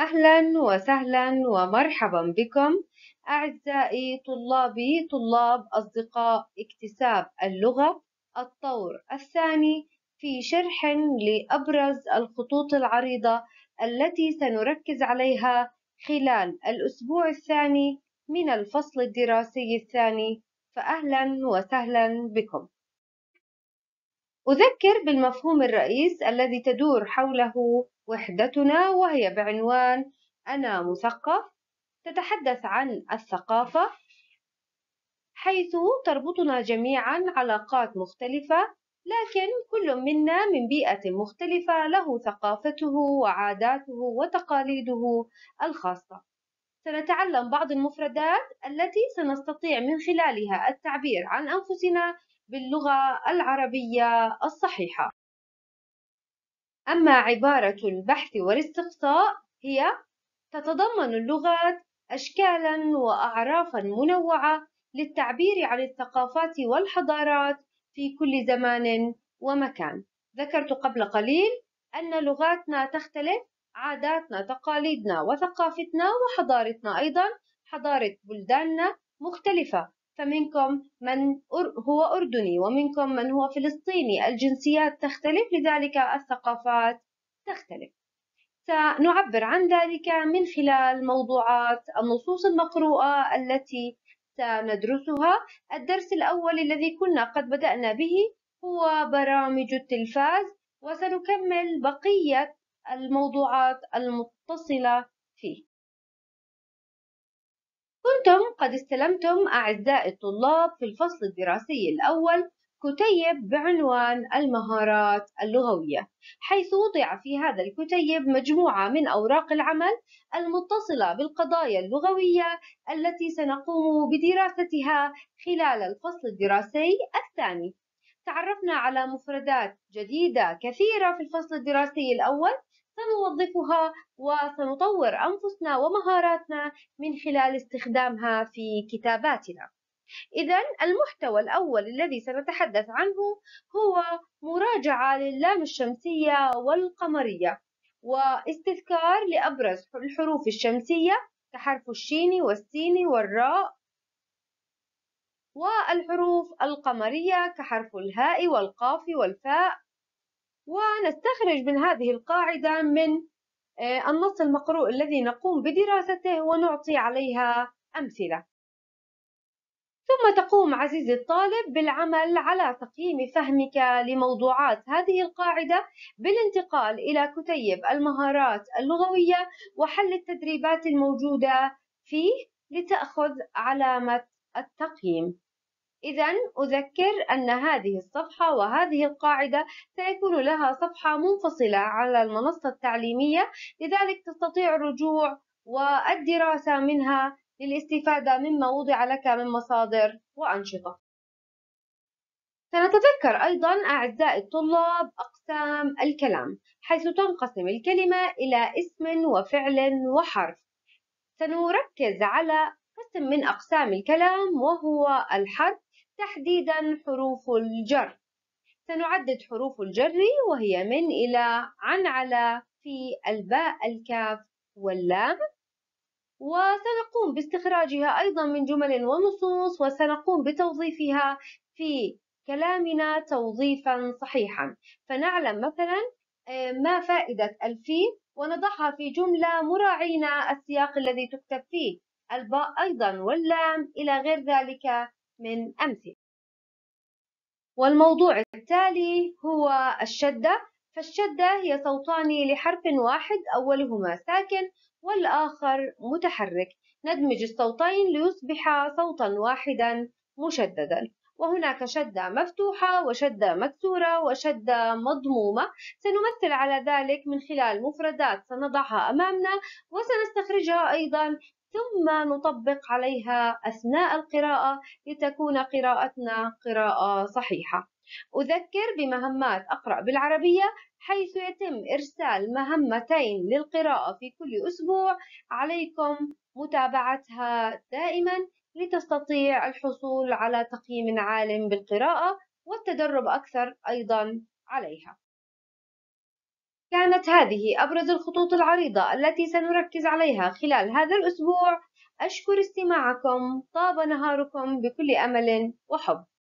أهلا وسهلا ومرحبا بكم أعزائي طلابي طلاب أصدقاء اكتساب اللغة الطور الثاني في شرح لأبرز الخطوط العريضة التي سنركز عليها خلال الأسبوع الثاني من الفصل الدراسي الثاني فأهلا وسهلا بكم أذكر بالمفهوم الرئيس الذي تدور حوله وحدتنا وهي بعنوان أنا مثقف تتحدث عن الثقافة حيث تربطنا جميعا علاقات مختلفة لكن كل منا من بيئة مختلفة له ثقافته وعاداته وتقاليده الخاصة سنتعلم بعض المفردات التي سنستطيع من خلالها التعبير عن أنفسنا باللغة العربية الصحيحة أما عبارة البحث والاستقصاء هي تتضمن اللغات أشكالاً وأعرافاً منوعة للتعبير عن الثقافات والحضارات في كل زمان ومكان. ذكرت قبل قليل أن لغاتنا تختلف، عاداتنا، تقاليدنا، وثقافتنا، وحضارتنا أيضاً، حضارة بلداننا مختلفة، فمنكم من هو أردني ومنكم من هو فلسطيني الجنسيات تختلف لذلك الثقافات تختلف سنعبر عن ذلك من خلال موضوعات النصوص المقروءة التي سندرسها الدرس الأول الذي كنا قد بدأنا به هو برامج التلفاز وسنكمل بقية الموضوعات المتصلة فيه كنتم قد استلمتم أعزائي الطلاب في الفصل الدراسي الأول كتيب بعنوان المهارات اللغوية حيث وضع في هذا الكتيب مجموعة من أوراق العمل المتصلة بالقضايا اللغوية التي سنقوم بدراستها خلال الفصل الدراسي الثاني تعرفنا على مفردات جديدة كثيرة في الفصل الدراسي الأول سنوظفها وسنطور أنفسنا ومهاراتنا من خلال استخدامها في كتاباتنا إذا المحتوى الأول الذي سنتحدث عنه هو مراجعة للام الشمسية والقمرية واستذكار لأبرز الحروف الشمسية كحرف الشين والسين والراء والحروف القمرية كحرف الهاء والقاف والفاء ونستخرج من هذه القاعدة من آه، النص المقروء الذي نقوم بدراسته ونعطي عليها أمثلة ثم تقوم عزيزي الطالب بالعمل على تقييم فهمك لموضوعات هذه القاعدة بالانتقال إلى كتيب المهارات اللغوية وحل التدريبات الموجودة فيه لتأخذ علامة التقييم إذا أذكر أن هذه الصفحة وهذه القاعدة سيكون لها صفحة منفصلة على المنصة التعليمية لذلك تستطيع الرجوع والدراسة منها للاستفادة مما وضع لك من مصادر وأنشطة سنتذكر أيضا أعزائي الطلاب أقسام الكلام حيث تنقسم الكلمة إلى اسم وفعل وحرف سنركز على قسم من أقسام الكلام وهو الحرف تحديدا حروف الجر سنعدد حروف الجر وهي من إلى عن على في الباء الكاف واللام وسنقوم باستخراجها أيضا من جمل ونصوص وسنقوم بتوظيفها في كلامنا توظيفا صحيحا فنعلم مثلا آه، ما فائدة الفي ونضعها في جملة مراعينا السياق الذي تكتب فيه الباء أيضا واللام إلى غير ذلك من أمثلة والموضوع التالي هو الشدة فالشدة هي صوتان لحرف واحد أولهما ساكن والآخر متحرك ندمج الصوتين ليصبح صوتا واحدا مشددا وهناك شدة مفتوحة وشدة مكسورة وشدة مضمومة سنمثل على ذلك من خلال مفردات سنضعها أمامنا وسنستخرجها أيضا ثم نطبق عليها أثناء القراءة لتكون قراءتنا قراءة صحيحة أذكر بمهمات أقرأ بالعربية حيث يتم إرسال مهمتين للقراءة في كل أسبوع عليكم متابعتها دائما لتستطيع الحصول على تقييم عال بالقراءة والتدرب أكثر أيضا عليها. كانت هذه أبرز الخطوط العريضة التي سنركز عليها خلال هذا الأسبوع أشكر استماعكم طاب نهاركم بكل أمل وحب